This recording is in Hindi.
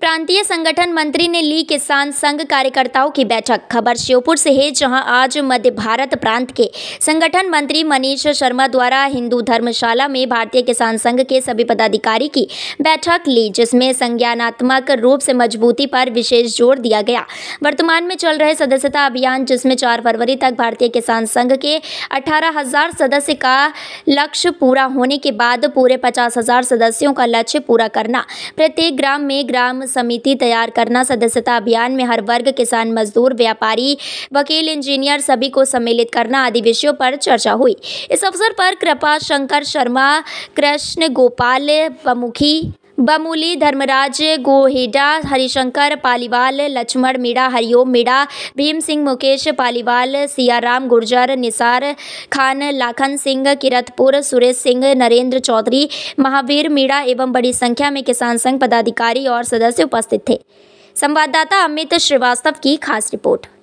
प्रांतीय संगठन मंत्री ने ली किसान संघ कार्यकर्ताओं की बैठक खबर श्योपुर से है जहां आज मध्य भारत प्रांत के संगठन मंत्री मनीष शर्मा द्वारा हिंदू धर्मशाला में भारतीय किसान संघ के सभी पदाधिकारी की बैठक ली जिसमें संज्ञानात्मक रूप से मजबूती पर विशेष जोर दिया गया वर्तमान में चल रहे सदस्यता अभियान जिसमें चार फरवरी तक भारतीय किसान संघ के अठारह सदस्य का लक्ष्य पूरा होने के बाद पूरे पचास सदस्यों का लक्ष्य पूरा करना प्रत्येक ग्राम में ग्राम समिति तैयार करना सदस्यता अभियान में हर वर्ग किसान मजदूर व्यापारी वकील इंजीनियर सभी को सम्मिलित करना आदि विषयों पर चर्चा हुई इस अवसर पर कृपा शंकर शर्मा कृष्ण गोपाल प्रमुखी बमूली धर्मराज गोहेडा हरिशंकर पालीवाल लक्ष्मण मीणा हरिओम मीणा भीम सिंह मुकेश पालीवाल सियाराम गुर्जर निसार खान लाखन सिंह किरतपुर सुरेश सिंह नरेंद्र चौधरी महावीर मीणा एवं बड़ी संख्या में किसान संघ पदाधिकारी और सदस्य उपस्थित थे संवाददाता अमित श्रीवास्तव की खास रिपोर्ट